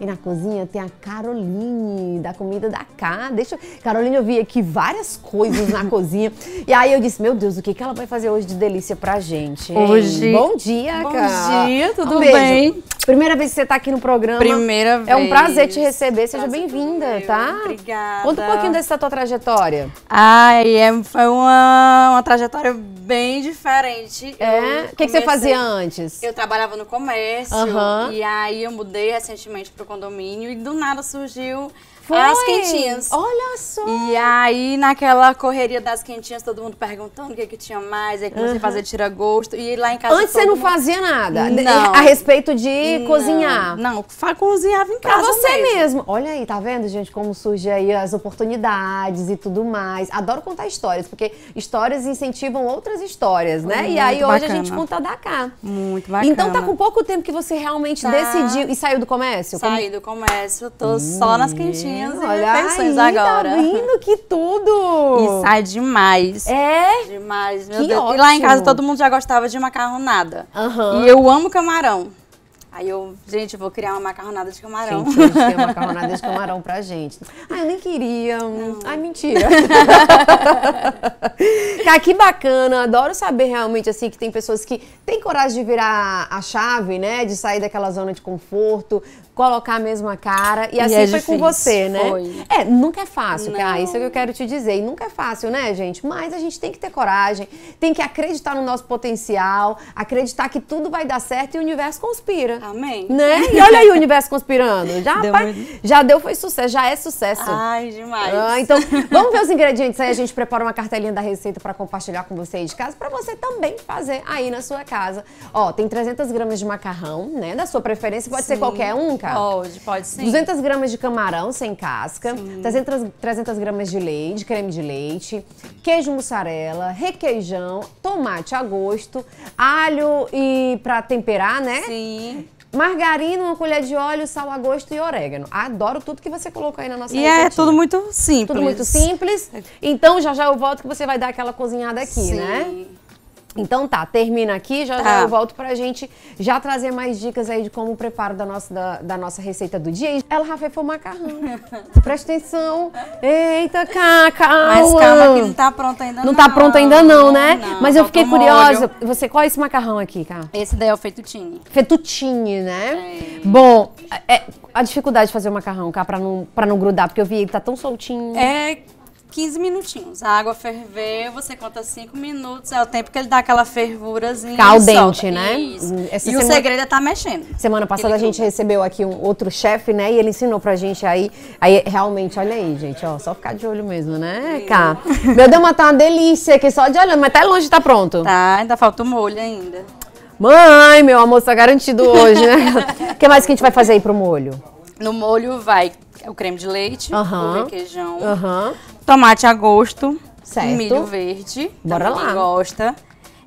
E na cozinha tem a Caroline, da Comida da Cá. Deixa Caroline, eu vi aqui várias coisas na cozinha. E aí eu disse, meu Deus, o que, que ela vai fazer hoje de delícia pra gente? Hein? Hoje. Bom dia, cara. Bom dia, tudo um bem? Primeira vez que você está aqui no programa. Primeira vez. É um prazer te receber. Seja bem-vinda, tá? Obrigada. Conta um pouquinho dessa tua trajetória. Ai, é, foi uma, uma trajetória bem diferente. É? O que, que, você fazia antes? Eu trabalhava no comércio. Uhum. E aí eu mudei recentemente para o condomínio e do nada surgiu foi. As quentinhas. Olha só! E aí, naquela correria das quentinhas, todo mundo perguntando o que, é que tinha mais, aí comecei uhum. a fazer tira-gosto. E lá em casa. Antes você não mundo... fazia nada não. a respeito de não. cozinhar. Não, cozinhava em casa. Pra você mesmo. mesmo. Olha aí, tá vendo, gente, como surgem aí as oportunidades e tudo mais. Adoro contar histórias, porque histórias incentivam outras histórias, né? Muito e aí bacana. hoje a gente conta da cá. Muito bacana. Então tá com pouco tempo que você realmente tá. decidiu e saiu do comércio? Saí do comércio, tô hum. só nas quentinhas minhas olha impressões aí, tá tá agora. Tá que tudo! E sai demais. É? Demais, meu que Deus. Ótimo. E lá em casa todo mundo já gostava de macarronada. Uhum. E eu amo camarão. Aí eu, gente, eu vou criar uma macarronada de camarão. Gente, tem uma macarronada de camarão pra gente. Ai, eu nem queria. Não. Ai, mentira. Cara, que bacana. Adoro saber realmente, assim, que tem pessoas que têm coragem de virar a chave, né? De sair daquela zona de conforto, colocar a mesma cara. E é assim é foi difícil, com você, né? Foi. É, nunca é fácil, cara. Ah, isso é o que eu quero te dizer. E nunca é fácil, né, gente? Mas a gente tem que ter coragem, tem que acreditar no nosso potencial, acreditar que tudo vai dar certo e o universo conspira. Amém. Né? E olha aí o universo conspirando. Já, deu já deu, foi sucesso, já é sucesso. Ai, demais. Ah, então, vamos ver os ingredientes aí. A gente prepara uma cartelinha da receita para compartilhar com você aí de casa, para você também fazer aí na sua casa. Ó, tem 300 gramas de macarrão, né? Da sua preferência, pode Sim. ser qualquer um, cara. Pode, pode sim. 200 gramas de camarão sem casca, sim. 300, 300 gramas de leite, creme de leite, queijo mussarela, requeijão, tomate a gosto, alho e pra temperar, né? Sim. Margarina, uma colher de óleo, sal a gosto e orégano. Adoro tudo que você colocou aí na nossa E é tudo muito simples. Tudo muito simples. Então já já eu volto que você vai dar aquela cozinhada aqui, Sim. né? Então tá, termina aqui, já, tá. já eu volto pra gente já trazer mais dicas aí de como o preparo da nossa, da, da nossa receita do dia. Ela Rafa, fez é o macarrão. Presta atenção. Eita, cá, calma. Mas calma que não tá pronto ainda não. Tá não tá pronto ainda não, né? Não, Mas eu tá fiquei curiosa. Você, qual é esse macarrão aqui, cá? Esse daí é o fettuccine. Fettuccine, né? É. Bom, é, a dificuldade de fazer o macarrão, cá, pra não, pra não grudar, porque eu vi que tá tão soltinho. É 15 minutinhos. A água ferveu, você conta 5 minutos, é o tempo que ele dá aquela fervurazinha. Caldente, né? Isso. Hum, essa e semana... o segredo é tá mexendo. Semana passada a gente recebeu aqui um outro chefe, né? E ele ensinou pra gente aí. Aí realmente, olha aí, gente, ó, só ficar de olho mesmo, né, Cá? Meu Deus, mas tá uma delícia aqui só de olhando, mas até longe tá pronto. Tá, ainda falta o molho ainda. Mãe, meu almoço tá garantido hoje, né? O que mais que a gente vai fazer aí pro molho? No molho vai o creme de leite, uhum. o requeijão, uhum. tomate a gosto, certo. milho verde, bora lá. gosta.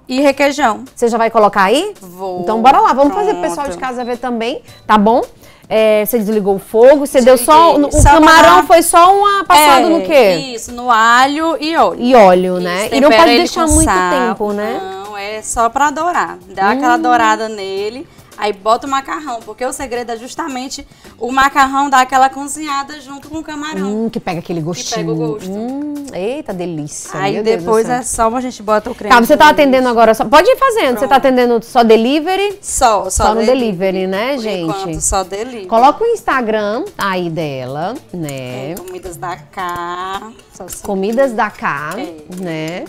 E requeijão. Você já vai colocar aí? Vou. Então bora lá, vamos Pronto. fazer pro pessoal de casa ver também, tá bom? É, você desligou o fogo, você Desliguei. deu só. O só camarão foi só uma passada é, no quê? Isso, no alho e óleo. E óleo, né? isso, né? E não pode deixar muito sal, tempo, né? Não, é só pra dourar. Dá hum. aquela dourada nele. Aí bota o macarrão, porque o segredo é justamente o macarrão dar aquela cozinhada junto com o camarão. Hum, que pega aquele gostinho. Que pega o gosto. Hum, eita, delícia. Aí Meu depois é só a gente bota o creme. Tá, você tá atendendo agora só. Pode ir fazendo. Pronto. Você tá atendendo só delivery? Só, só, só no delivery, delivery né, gente? Enquanto, só delivery. Coloca o Instagram aí dela, né? É, comidas da Cá. Assim. Comidas da Cá, é. né?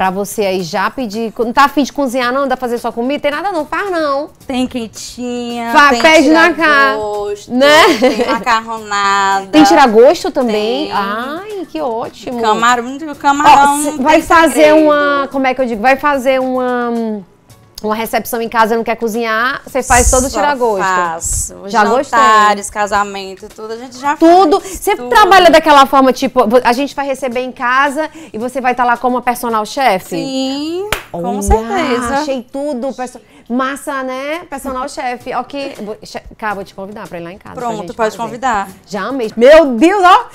Pra você aí já pedir. Não tá afim de cozinhar, não? Dá pra fazer sua comida? Tem nada não, faz não. Tem quentinha. Fá, tem pede na cara. Né? Tem macarronada. Tem tiragosto também? Tem. Ai, que ótimo. Camarão, camarão. Ó, vai fazer segredo. uma. Como é que eu digo? Vai fazer uma hum, uma recepção em casa não quer cozinhar, você faz todo o tira gosto. Faço. Já gostei. gostei. casamento, tudo a gente já tudo. faz. Você tudo. Você trabalha daquela forma, tipo, a gente vai receber em casa e você vai estar tá lá como a personal chefe? Sim, Olha, com certeza. Achei tudo. Perso... Massa, né? Personal chefe. Ok. Vou... Cá, vou te convidar pra ir lá em casa. Pronto, pode fazer. convidar. Já amei. Meu Deus, ó!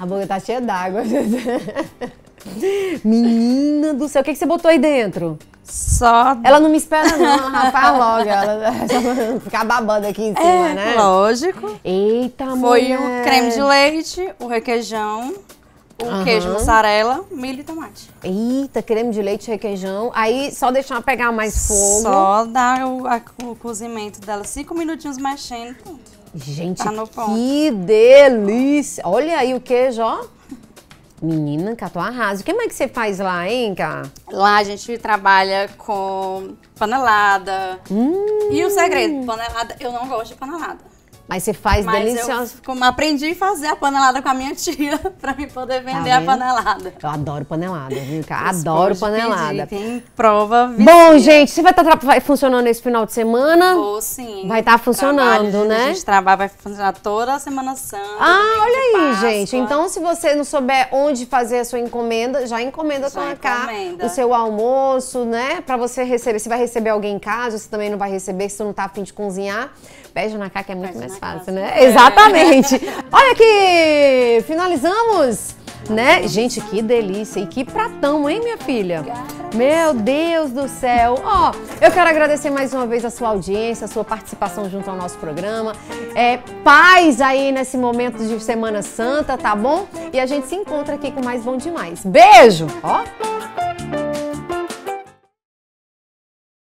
A boca tá cheia d'água. Menina do céu, o que, que você botou aí dentro? Só. Ela não me espera, não, rapaz, logo. Ela ficar babando aqui em cima, é, né? Lógico. Eita, Foi mulher. o creme de leite, o requeijão, o uhum. queijo mussarela, milho e tomate. Eita, creme de leite, requeijão. Aí só deixar pegar mais fogo. Só dar o, a, o cozimento dela cinco minutinhos mexendo. Gente, tá que delícia! Olha aí o queijo, ó. Menina, catou arraso. O que mais que você faz lá, hein, Cá? Lá a gente trabalha com panelada. Hum. E o segredo, panelada, eu não gosto de panelada. Mas você faz Mas deliciosa. Eu, como aprendi a fazer a panelada com a minha tia para me poder tá vender tá a panelada. Eu adoro panelada, viu, cara? Adoro panelada. Pedir, tem prova. Vizinha. Bom, gente, você vai estar tá funcionando esse final de semana? Vou sim. Vai estar tá funcionando, Trabalho, né? A gente trabalha, vai funcionar toda a Semana Santa. Ah, olha aí, Páscoa. gente. Então, se você não souber onde fazer a sua encomenda, já encomenda com a cá o seu almoço, né? Para você receber. Se vai receber alguém em casa, se também não vai receber, se não tá afim de cozinhar, pede na cá que é muito mais fácil, né? É. Exatamente. Olha aqui, finalizamos né? Gente, que delícia e que pratão, hein, minha filha? Meu Deus do céu. Ó, oh, eu quero agradecer mais uma vez a sua audiência, a sua participação junto ao nosso programa. É, paz aí nesse momento de Semana Santa, tá bom? E a gente se encontra aqui com mais Bom Demais. Beijo! Ó! Oh.